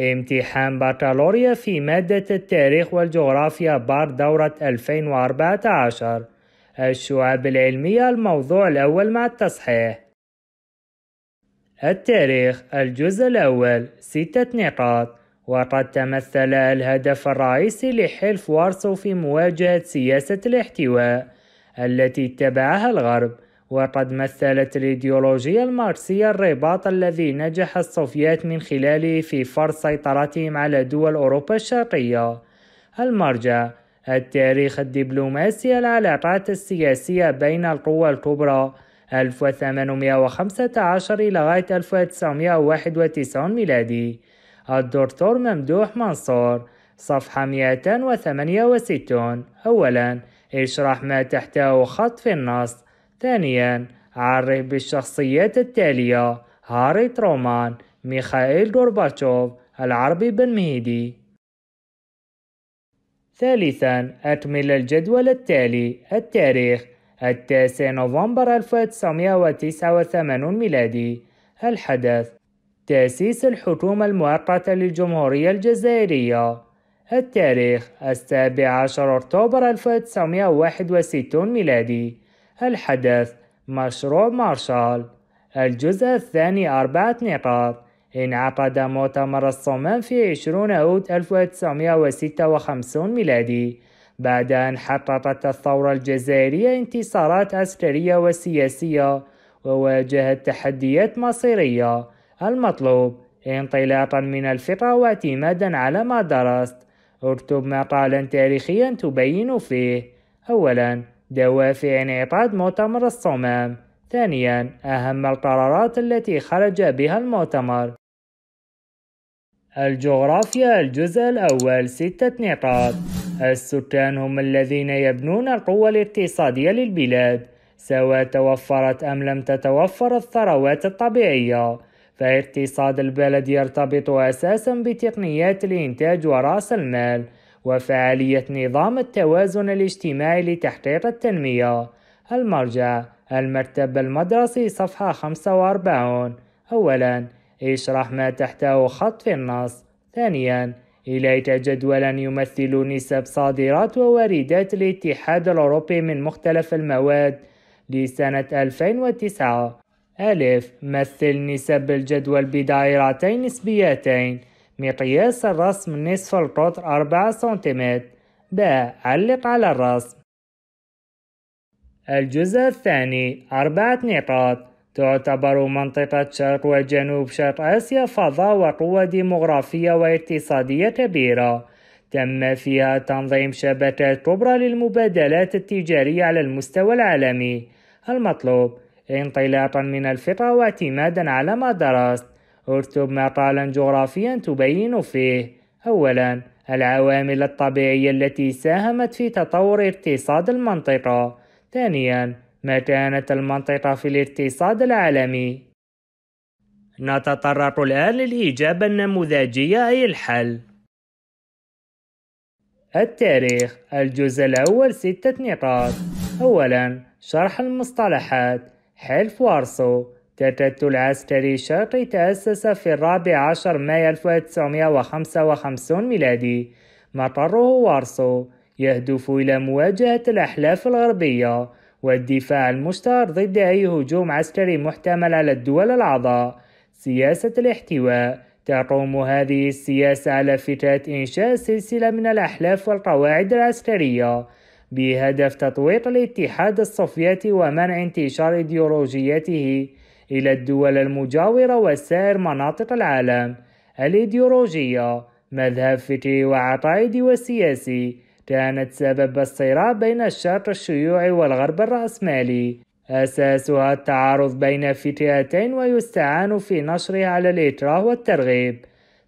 امتحان بكالوريا في مادة التاريخ والجغرافيا بار دورة 2014 الشعب العلمية الموضوع الأول مع التصحيح التاريخ الجزء الأول ستة نقاط وقد تمثل الهدف الرئيسي لحلف وارسو في مواجهة سياسة الاحتواء التي اتبعها الغرب وقد مثلت الإيديولوجية الماركسية الرباط الذي نجح السوفيات من خلاله في فرض سيطرتهم على دول أوروبا الشرقية المرجع التاريخ الدبلوماسي العلاقات السياسية بين القوى الكبرى 1815 لغاية 1991 ميلادي الدكتور ممدوح منصور صفحة 268 أولا اشرح ما تحته خط في النص ثانيا عرف بالشخصيات التالية هاري ترومان ميخائيل غورباتشوف العربي بن مهدي ثالثا أكمل الجدول التالي التاريخ التاسع نوفمبر 1989 ميلادي الحدث تأسيس الحكومة المؤقتة للجمهورية الجزائرية التاريخ السابع عشر أكتوبر 1961 ميلادي الحدث مشروع مارشال الجزء الثاني أربعة نقاط انعقد مؤتمر الصومال في 20 أوت 1956 ميلادي بعد أن حققت الثورة الجزائرية انتصارات عسكرية وسياسية وواجهت تحديات مصيرية المطلوب انطلاقا من الفقه واعتمادا على ما درست اكتب مقالا تاريخيا تبين فيه أولا دوافع انعقاد مؤتمر الصمام ثانيا أهم القرارات التي خرج بها المؤتمر الجغرافيا الجزء الأول ستة نقاط السكان هم الذين يبنون القوة الاقتصادية للبلاد سواء توفرت أم لم تتوفر الثروات الطبيعية فاقتصاد البلد يرتبط أساسا بتقنيات الإنتاج ورأس المال وفعالية نظام التوازن الاجتماعي لتحقيق التنمية المرجع المكتب المدرسي صفحة 45 أولا اشرح ما تحته خط في النص ثانيا إليك جدولا يمثل نسب صادرات وواردات الاتحاد الأوروبي من مختلف المواد لسنة 2009 ألف مثل نسب الجدول بدائرتين نسبيتين مقياس الرسم نصف القطر أربعة سنتيمتر ب علق على الرسم الجزء الثاني أربعة نقاط تعتبر منطقة شرق وجنوب شرق آسيا فضاء وقوة ديمغرافية واقتصادية كبيرة تم فيها تنظيم شبكة كبرى للمبادلات التجارية على المستوى العالمي المطلوب انطلاقا من الفطرة واعتمادا على ما درست ارتب مقالا جغرافيا تبين فيه أولا العوامل الطبيعية التي ساهمت في تطور اقتصاد المنطقة ثانيا مكانة المنطقة في الاقتصاد العالمي نتطرق الآن للإجابة النموذجية أي الحل التاريخ الجزء الأول ستة نقاط أولا شرح المصطلحات حلف وارسو العسكري الشرقي تأسس في الرابع عشر مايو 1955 ميلادي مطره وارسو يهدف إلى مواجهة الأحلاف الغربية والدفاع المشتر ضد أي هجوم عسكري محتمل على الدول الأعضاء سياسة الاحتواء تقوم هذه السياسة على فكرة إنشاء سلسلة من الأحلاف والقواعد العسكرية بهدف تطويق الاتحاد السوفيتي ومنع انتشار إيديولوجيته إلى الدول المجاورة وسائر مناطق العالم الإيديولوجية مذهب فكري وعقائدي وسياسي كانت سبب الصراع بين الشرق الشيوعي والغرب الرأسمالي أساسها التعارض بين فئتين ويستعان في نشره على الإكراه والترغيب.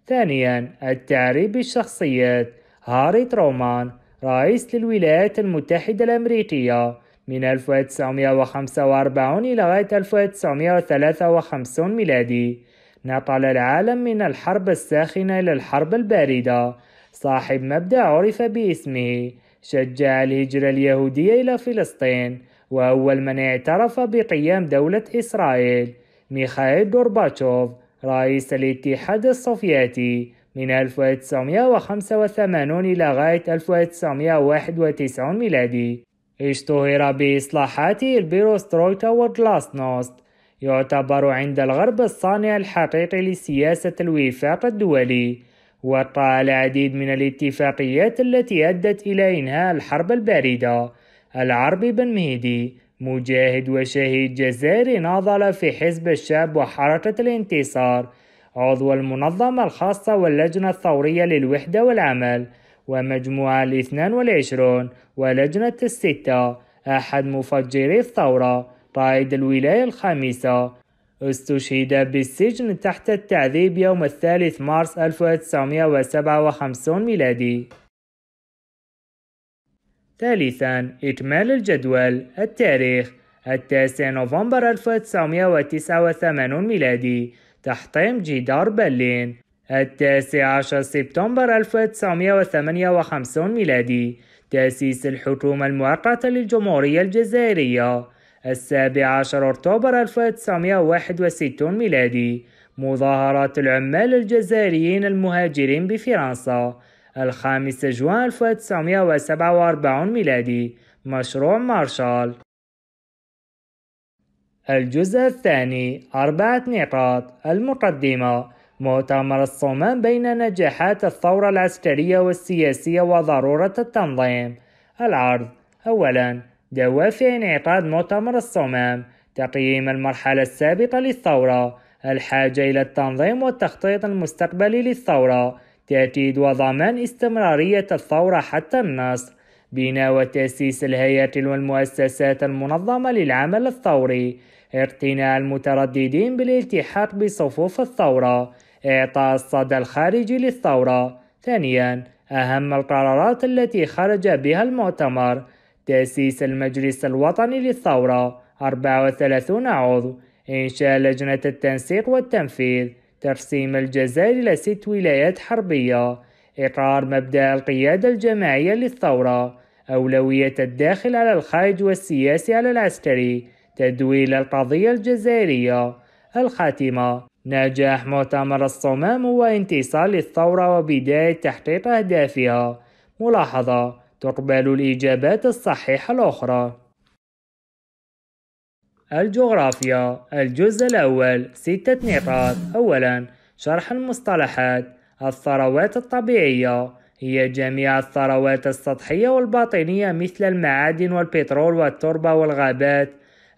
ثانيا التعريب بالشخصيات هاري ترومان رئيس للولايات المتحدة الأمريكية من 1945 إلى غاية 1953 ميلادي نقل العالم من الحرب الساخنة إلى الحرب الباردة صاحب مبدأ عرف باسمه شجع الهجرة اليهودية إلى فلسطين وأول من اعترف بقيام دولة إسرائيل ميخائيل غورباتشوف رئيس الاتحاد السوفيتي من 1985 إلى غاية 1991 ميلادي اشتهر بإصلاحات البيروسترويكا وغلاسنوست يعتبر عند الغرب الصانع الحقيقي لسياسة الوفاق الدولي وقع العديد من الاتفاقيات التي أدت إلى إنهاء الحرب الباردة العربي بن مهدي مجاهد وشهيد جزائري ناضل في حزب الشعب وحركة الانتصار عضو المنظمة الخاصة واللجنة الثورية للوحدة والعمل ومجموعة الاثنان والعشرون ولجنة الستة أحد مفجري الثورة رائد الولاية الخامسة استشهد بالسجن تحت التعذيب يوم الثالث مارس 1957 ميلادي ثالثا إكمال الجدول التاريخ التاسع نوفمبر 1989 ميلادي تحطيم جدار برلين التاسع عشر سبتمبر 1958 ميلادي تأسيس الحكومة المؤقتة للجمهورية الجزائرية السابع عشر أكتوبر 1961 ميلادي مظاهرات العمال الجزائريين المهاجرين بفرنسا الخامس جوان 1947 ميلادي مشروع مارشال الجزء الثاني أربعة نقاط المقدمة مؤتمر الصومان بين نجاحات الثورة العسكرية والسياسية وضرورة التنظيم العرض أولا دوافع انعقاد مؤتمر الصومام تقييم المرحلة السابقة للثورة الحاجة إلى التنظيم والتخطيط المستقبلي للثورة تأكيد وضمان استمرارية الثورة حتى النصر بناء وتأسيس الهياكل والمؤسسات المنظمة للعمل الثوري اقتناع المترددين بالالتحاق بصفوف الثورة إعطاء الصدى الخارجي للثورة ثانيا أهم القرارات التي خرج بها المؤتمر تأسيس المجلس الوطني للثورة 34 عضو إنشاء لجنة التنسيق والتنفيذ ترسيم الجزائر إلى ست ولايات حربية إقرار مبدأ القيادة الجماعية للثورة أولوية الداخل على الخارج والسياسي على العسكري تدويل القضية الجزائرية الخاتمة نجاح مؤتمر الصمام هو انتصار للثورة وبداية تحقيق أهدافها ملاحظة تقبل الإجابات الصحيحة الأخرى الجغرافيا الجزء الأول ستة نقاط أولا شرح المصطلحات الثروات الطبيعية هي جميع الثروات السطحية والباطنية مثل المعادن والبترول والتربة والغابات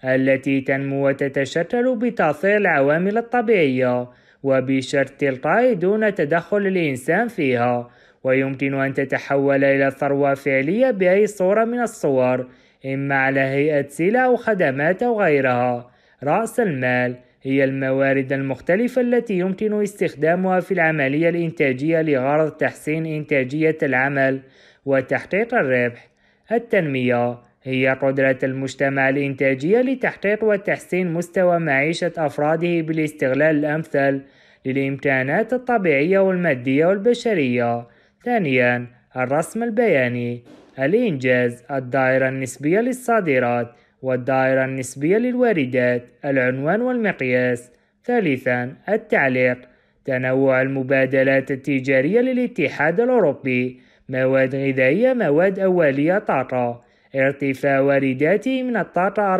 التي تنمو وتتشكل بتأثير العوامل الطبيعية وبشرط تلقائي دون تدخل الإنسان فيها ويمكن أن تتحول إلى ثروة فعلية بأي صورة من الصور إما على هيئة سلع أو خدمات أو غيرها رأس المال هي الموارد المختلفة التي يمكن استخدامها في العملية الإنتاجية لغرض تحسين إنتاجية العمل وتحقيق الربح التنمية هي قدرة المجتمع الإنتاجية لتحقيق وتحسين مستوى معيشة أفراده بالاستغلال الأمثل للإمكانات الطبيعية والمادية والبشرية. ثانياً، الرسم البياني، الإنجاز، الدائرة النسبية للصادرات، والدائرة النسبية للواردات، العنوان والمقياس. ثالثاً، التعليق، تنوع المبادلات التجارية للاتحاد الأوروبي، مواد غذائية، مواد أولية، طاقة. ارتفاع وارداته من الطاقة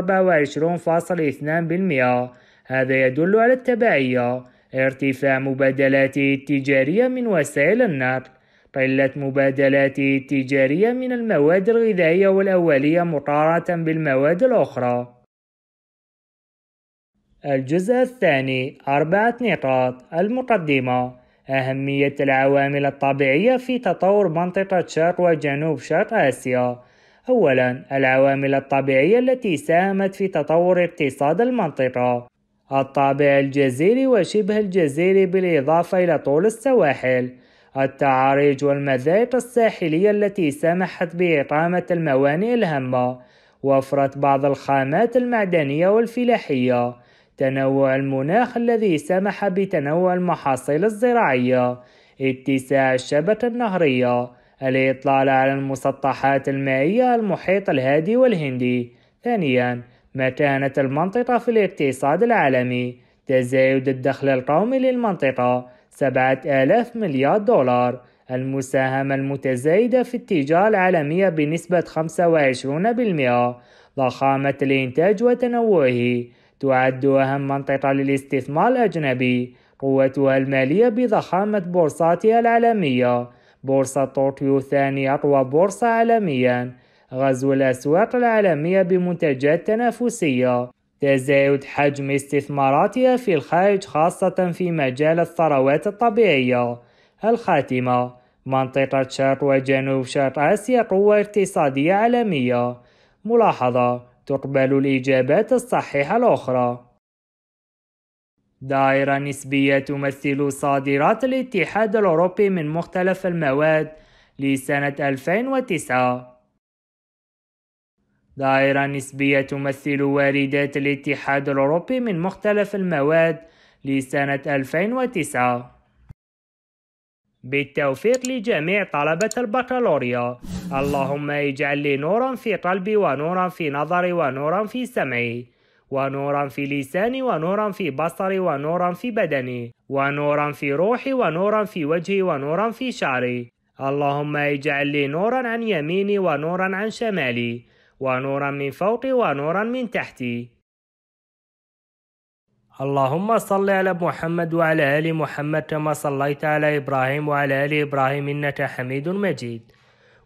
24.2% هذا يدل على التبعية ارتفاع مبادلاته التجارية من وسائل النقل قلة مبادلاته التجارية من المواد الغذائية والأولية مقارنة بالمواد الأخرى الجزء الثاني أربعة نقاط المقدمة أهمية العوامل الطبيعية في تطور منطقة شرق وجنوب شرق آسيا أولا العوامل الطبيعية التي ساهمت في تطور اقتصاد المنطقة الطابع الجزيري وشبه الجزيري بالإضافة إلى طول السواحل التعاريج والمذايق الساحلية التي سمحت بإقامة الموانئ الهامة وفرة بعض الخامات المعدنية والفلاحية تنوع المناخ الذي سمح بتنوع المحاصيل الزراعية اتساع الشبكة النهرية الإطلال على المسطحات المائية المحيط الهادي والهندي ثانيا متانة المنطقة في الاقتصاد العالمي تزايد الدخل القومي للمنطقة سبعة آلاف مليار دولار المساهمة المتزايدة في التجارة العالمية بنسبة 25% ضخامة الإنتاج وتنوعه تعد أهم منطقة للاستثمار الأجنبي قوتها المالية بضخامة بورصاتها العالمية بورصة طوكيو ثاني أقوى بورصة عالميا غزو الأسواق العالمية بمنتجات تنافسية تزايد حجم استثماراتها في الخارج خاصة في مجال الثروات الطبيعية الخاتمة منطقة شرق وجنوب شرق آسيا قوة اقتصادية عالمية ملاحظة تقبل الإجابات الصحيحة الأخرى دائرة نسبية تمثل صادرات الاتحاد الأوروبي من مختلف المواد لسنة 2009 دائرة نسبية تمثل واردات الاتحاد الأوروبي من مختلف المواد لسنة 2009 بالتوفيق لجميع طلبة البكالوريا اللهم اجعل لي نورا في قلبي ونورا في نظري ونورا في سمعي ونورا في لساني ونورا في بصري ونورا في بدني ونورا في روحي ونورا في وجهي ونورا في شعري اللهم اجعل لي نورا عن يميني ونورا عن شمالي ونورا من فوقي ونورا من تحتي اللهم صل على محمد وعلى ال محمد كما صليت على ابراهيم وعلى ال ابراهيم انك حميد مجيد